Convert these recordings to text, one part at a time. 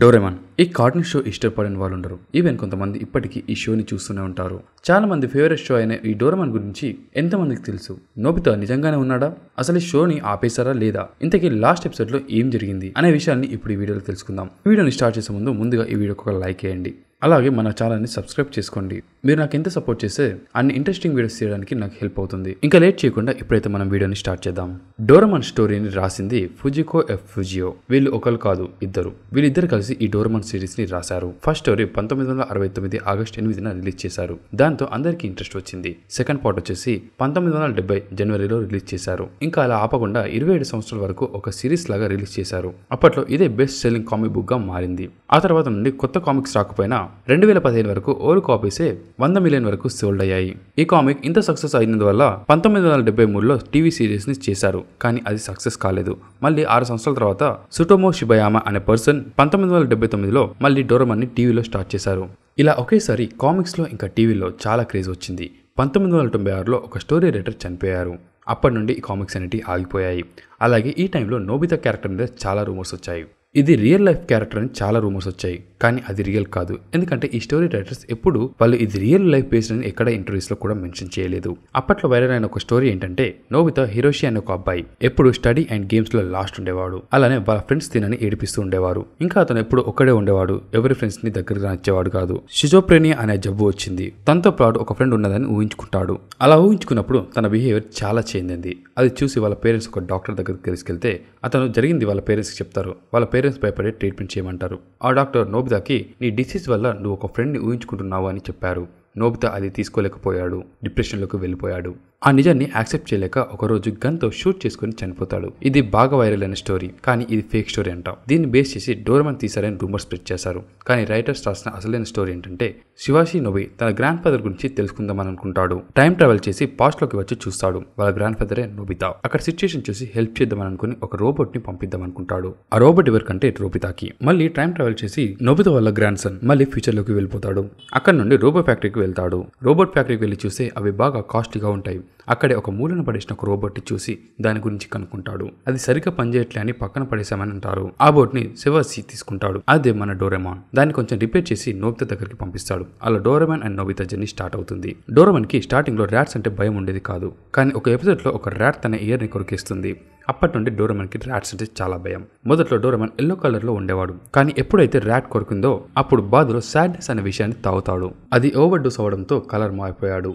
Doraemon ఈ cartoon show ఇష్టపడిన వాళ్ళు ఉండరు ఈవెన్ కొంతమంది ఇప్పటికీ ఈ షోని చూస్తూనే ఉంటారు చాలా మంది ఫేవరెట్ షో అయిన ఈ డోరెమాన్ గురించి ఎంతమందికి తెలుసు నోబితా నిజంగానే ఉన్నాడా అసలు ఈ షోని ఆపేశారా లేదా ఇంతకీ లాస్ట్ ఎపిసోడ్ లో ఏం జరిగింది అనే విషయాన్ని ఇప్పుడు ఈ వీడియోలో తెలుసుకుందాం వీడియోని స్టార్ట్ చేసే ముందు ముందుగా ఈ వీడియోకి ఒక లైక్ చేయండి అలాగే మన ఛానల్ని సబ్స్క్రైబ్ చేసుకోండి మీరు నాకు ఎంత సపోర్ట్ చేస్తే అన్ని ఇంట్రెస్టింగ్ వీడియోస్ చేయడానికి నాకు హెల్ప్ అవుతుంది ఇంకా లేట్ చేయకుండా ఇప్పుడైతే మనం వీడియోని స్టార్ట్ చేద్దాం డోరమాన్ స్టోరీని రాసింది ఫుజికో ఎఫ్ ఫుజియో వీళ్ళు ఒకరు కాదు ఇద్దరు వీళ్ళిద్దరు కలిసి ఈ డోరమాన్ సిరీస్ని రాశారు ఫస్ట్ స్టోరీ పంతొమ్మిది వందల అరవై తొమ్మిది ఆగస్ట్ ఎనిమిదిన రిలీజ్ చేశారు దాంతో అందరికీ ఇంట్రెస్ట్ వచ్చింది సెకండ్ పార్ట్ వచ్చేసి పంతొమ్మిది వందల డెబ్బై జనవరిలో రిలీజ్ చేశారు ఇంకా అలా ఆపకుండా ఇరవై ఏడు సంవత్సరాల వరకు ఒక సిరీస్ లాగా రిలీజ్ చేశారు అప్పట్లో ఇదే బెస్ట్ సెల్లింగ్ కామిక్ బుక్ గా మారింది ఆ తర్వాత నుండి కొత్త కామిక్స్ రాకపోయినా రెండు వేల పదిహేను వరకు ఓరు కాపీసే వంద మిలియన్ వరకు సోల్డ్ అయ్యాయి ఈ కామిక్ ఇంత సక్సెస్ అయినందువల్ల పంతొమ్మిది వందల డెబ్బై మూడులో టీవీ ని చేశారు కానీ అది సక్సెస్ కాలేదు మళ్ళీ ఆరు సంవత్సరాల తర్వాత సుటోమో శిబయామ అనే పర్సన్ పంతొమ్మిది వందల డెబ్బై తొమ్మిదిలో మళ్ళీ ని టీవీలో స్టార్ట్ చేశారు ఇలా ఒకేసారి కామిక్స్లో ఇంకా టీవీలో చాలా క్రేజ్ వచ్చింది పంతొమ్మిది వందల తొంభై ఆరులో ఒక స్టోరీ రైటర్ చనిపోయారు అప్పటి నుండి ఈ కామిక్స్ అనేటివి ఆగిపోయాయి అలాగే ఈ టైంలో నోబితా క్యారెక్టర్ మీద చాలా రూమర్స్ వచ్చాయి ఇది రియల్ లైఫ్ క్యారెక్టర్ అని చాలా రూమర్స్ వచ్చాయి కానీ అది రియల్ కాదు ఎందుకంటే ఈ స్టోరీ రైటర్స్ ఎప్పుడు వాళ్ళు ఇది రియల్ లైఫ్ బేస్డ్ అని ఎక్కడ ఇంటర్వ్యూస్లో కూడా మెన్షన్ చేయలేదు అప్పట్లో వైరల్ అయిన ఒక స్టోరీ ఏంటంటే నోబితో హిరోషి అనే ఒక అబ్బాయి ఎప్పుడు స్టడీ అండ్ గేమ్స్లో లాస్ట్ ఉండేవాడు అలానే వాళ్ళ ఫ్రెండ్స్ తినని ఏడిపిస్తూ ఉండేవారు ఇంకా అతను ఎప్పుడు ఒక్కడే ఉండేవాడు ఎవరి ఫ్రెండ్స్ని దగ్గరికి నచ్చేవాడు కాదు షిజోప్రేనియా అనే జబ్బు వచ్చింది తనతో పాటు ఒక ఫ్రెండ్ ఉన్నదని ఊహించుకుంటాడు అలా ఊహించుకున్నప్పుడు తన బిహేవియర్ చాలా చెందింది అది చూసి వాళ్ళ పేరెంట్స్ ఒక డాక్టర్ దగ్గరికి తీసుకెళ్తే అతను జరిగింది వాళ్ళ పేరెంట్స్కి చెప్తారు వాళ్ళ పేరెంట్స్ భయపడే ట్రీట్మెంట్ చేయమంటారు ఆ డాక్టర్ నోబి నోబితాకి నీ డిసీజ్ వల్ల నువ్వు ఒక ఫ్రెండ్ని ఊహించుకుంటున్నావు అని చెప్పారు నోబితా అది తీసుకోలేకపోయాడు డిప్రెషన్లోకి వెళ్ళిపోయాడు ఆ నిజాన్ని యాక్సెప్ట్ చేయలేక ఒకరోజు గన్తో షూట్ చేసుకుని చనిపోతాడు ఇది బాగా వైరల్ అయిన స్టోరీ కానీ ఇది ఫేక్ స్టోరీ అంటాం దీన్ని బేస్ చేసి డోర్మన్ తీశారని రూమర్ స్ప్రెడ్ చేశారు కానీ రైటర్స్ రాసిన అసలైన స్టోరీ ఏంటంటే శివాజీ నోబి తన గ్రాండ్ ఫాదర్ గురించి తెలుసుకుందాం అనుకుంటాడు టైం ట్రావెల్ చేసి పాస్ట్ లోకి వచ్చి చూస్తాడు వాళ్ళ గ్రాండ్ ఫాదరే నోబితా అక్కడ సిచ్యువేషన్ చూసి హెల్ప్ చేద్దామని అనుకుని ఒక రోబోట్ ని పంపిద్దాం అనుకుంటాడు ఆ రోబోట్ ఎవరికంటే రోబితాకి మళ్ళీ టైం ట్రావెల్ చేసి నోబిత వాళ్ళ గ్రాండ్ సన్ మళ్ళీ ఫ్యూచర్ లోకి వెళ్ళిపోతాడు అక్కడ నుండి రోబో ఫ్యాక్టరీకి వెళ్తాడు రోబోట్ ఫ్యాక్టరీకి వెళ్ళి చూస్తే అవి బాగా కాస్ట్లీగా ఉంటాయి అక్కడే ఒక మూలన పడేసిన ఒక రోబోట్ని చూసి దాని గురించి కనుక్కుంటాడు అది సరిగ్గా పనిచేయట్లే అని పక్కన పడేశామని అంటారు ఆ బోట్ని శివాసి తీసుకుంటాడు అదే మన డోరెమాన్ దాన్ని కొంచెం రిపేర్ చేసి నోబిత దగ్గరికి పంపిస్తాడు అలా Doraemon and Nobita journey start అవుతుంది స్టార్టింగ్ స్టార్టింగ్లో ర్యాట్స్ అంటే భయం ఉండేది కాదు కానీ ఒక లో ఒక ర్యాట్ తన ఇయర్ని కొరికేస్తుంది అప్పటి నుండి డోరమన్కి ర్యాట్స్ అంటే చాలా భయం మొదట్లో డోరమన్ ఎల్లో కలర్లో ఉండేవాడు కానీ ఎప్పుడైతే ర్యాట్ కొరికిందో అప్పుడు బాధలో సాడ్నెస్ అనే విషయాన్ని తాగుతాడు అది ఓవర్ డోస్ అవడంతో కలర్ మారిపోయాడు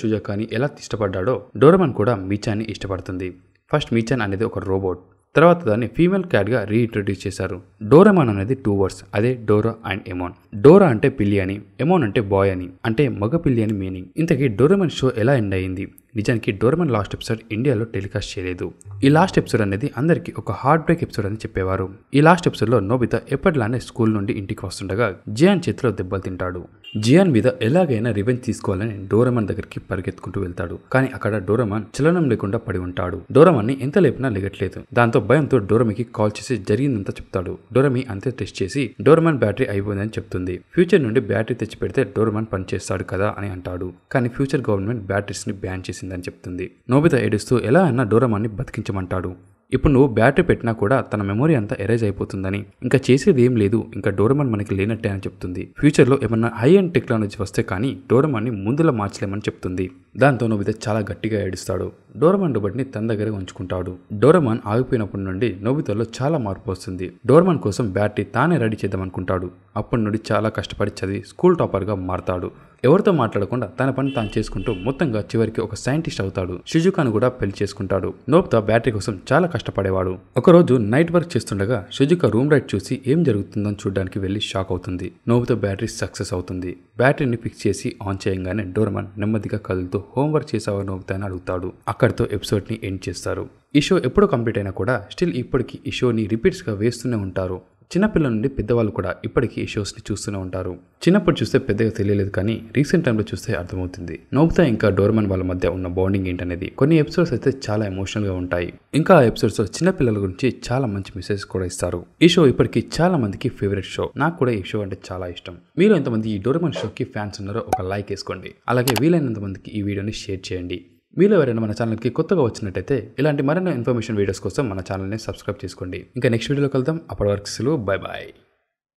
షూజా కానీ ఎలా ఇష్టపడ్డాడో డోరమన్ కూడా మీచాన్ని ఇష్టపడుతుంది ఫస్ట్ మీచాన్ అనేది ఒక రోబోట్ తర్వాత దాన్ని ఫీమేల్ క్యాట్గా రీఇంట్రడ్యూస్ చేశారు డోరమాన్ అనేది టూ వర్డ్స్ అదే డోరా అండ్ ఎమోన్ డోరా అంటే పిల్లి అని ఎమోన్ అంటే బాయ్ అని అంటే మగ పిల్లి అని మీనింగ్ ఇంతకీ డోరమన్ షో ఎలా ఎండ్ అయింది నిజానికి డోర్మన్ లాస్ట్ ఎపిసోడ్ ఇండియాలో టెలికాస్ట్ చేయలేదు ఈ లాస్ట్ ఎపిసోడ్ అనేది అందరికీ ఒక హార్ట్ బ్రేక్ ఎపిసోడ్ అని చెప్పేవారు ఈ లాస్ట్ ఎపిసోడ్లో నోబిత ఎప్పటిలానే స్కూల్ నుండి ఇంటికి వస్తుండగా జియాన్ చేతిలో దెబ్బలు తింటాడు జియాన్ మీద ఎలాగైనా రివెంజ్ తీసుకోవాలని డోరమన్ దగ్గరికి పరిగెత్తుకుంటూ వెళ్తాడు కానీ అక్కడ డోరమన్ చలనం లేకుండా పడి ఉంటాడు డోరమన్ని ఎంత లేపినా లేగట్లేదు దాంతో భయంతో డోరమికి కాల్ చేసి జరిగిందంతా చెప్తాడు డోరమి అంతే టెస్ట్ చేసి డోరమన్ బ్యాటరీ అయిపోయిందని చెప్తుంది ఫ్యూచర్ నుండి బ్యాటరీ తెచ్చి పెడితే డోరమన్ పనిచేస్తాడు కదా అని అంటాడు కానీ ఫ్యూచర్ గవర్నమెంట్ బ్యాటరీస్ ని బ్యాన్ చేసింది చేసిందని చెప్తుంది నోబిత ఏడుస్తూ ఎలా అన్నా డోరమాన్ని బతికించమంటాడు ఇప్పుడు నువ్వు బ్యాటరీ పెట్టినా కూడా తన మెమొరీ అంతా ఎరేజ్ అయిపోతుందని ఇంకా చేసేది ఏం లేదు ఇంకా డోరమాన్ మనకి లేనట్టే అని చెప్తుంది ఫ్యూచర్లో ఏమన్నా హై అండ్ టెక్నాలజీ వస్తే కానీ డోరమాన్ని ముందులా మార్చలేమని చెప్తుంది దాంతో నోబిత చాలా గట్టిగా ఏడుస్తాడు డోరమాన్ రోబోట్ని తన దగ్గర ఉంచుకుంటాడు డోరమాన్ ఆగిపోయినప్పటి నుండి నోబితల్లో చాలా మార్పు వస్తుంది డోరమాన్ కోసం బ్యాటరీ తానే రెడీ చేద్దామనుకుంటాడు అప్పటి నుండి చాలా కష్టపడి చదివి స్కూల్ టాపర్గా మారతాడు ఎవరితో మాట్లాడకుండా తన పని తాను చేసుకుంటూ మొత్తంగా చివరికి ఒక సైంటిస్ట్ అవుతాడు షుజుకాను కూడా పెళ్లి చేసుకుంటాడు నోప్తా బ్యాటరీ కోసం చాలా కష్టపడేవాడు ఒకరోజు నైట్ వర్క్ చేస్తుండగా షుజుకా రూమ్ రైట్ చూసి ఏం జరుగుతుందని చూడడానికి వెళ్ళి షాక్ అవుతుంది నోబుతో బ్యాటరీ సక్సెస్ అవుతుంది బ్యాటరీని ఫిక్స్ చేసి ఆన్ చేయగానే డోర్మన్ నెమ్మదిగా కదులుతూ హోంవర్క్ చేసావా నోబుతా అని అడుగుతాడు అక్కడితో ఎపిసోడ్ని ఎండ్ చేస్తారు ఈ షో ఎప్పుడో కంప్లీట్ అయినా కూడా స్టిల్ ఇప్పటికీ ఈ షోని రిపీట్స్గా వేస్తూనే ఉంటారు చిన్నపిల్లల నుండి పెద్దవాళ్ళు కూడా ఇప్పటికీ ఈ షోస్ని చూస్తూనే ఉంటారు చిన్నప్పుడు చూస్తే పెద్దగా తెలియలేదు కానీ రీసెంట్ టైంలో చూస్తే అర్థమవుతుంది నోబుతా ఇంకా డోర్మన్ వాళ్ళ మధ్య ఉన్న బాండింగ్ ఏంటనేది కొన్ని ఎపిసోడ్స్ అయితే చాలా ఎమోషనల్గా ఉంటాయి ఇంకా ఆ ఎపిసోడ్స్లో చిన్నపిల్లల గురించి చాలా మంచి మెసేజ్ కూడా ఇస్తారు ఈ షో ఇప్పటికీ చాలా మందికి ఫేవరెట్ షో నాకు కూడా ఈ షో అంటే చాలా ఇష్టం మీరు ఎంతమంది ఈ డోర్మన్ షోకి ఫ్యాన్స్ ఉన్నారో ఒక లైక్ వేసుకోండి అలాగే వీలైనంత మందికి ఈ వీడియోని షేర్ చేయండి మీలో ఎవరైనా మన ఛానల్కి కొత్తగా వచ్చినట్టయితే ఇలాంటి మరెన్నో ఇన్ఫర్మేషన్ వీడియోస్ కోసం మన ఛానల్ని సబ్స్క్రైబ్ చేసుకోండి ఇంకా నెక్స్ట్ వీడియోలో కలుద్దాం అప్పటి వరకు సెలవు బాయ్ బాయ్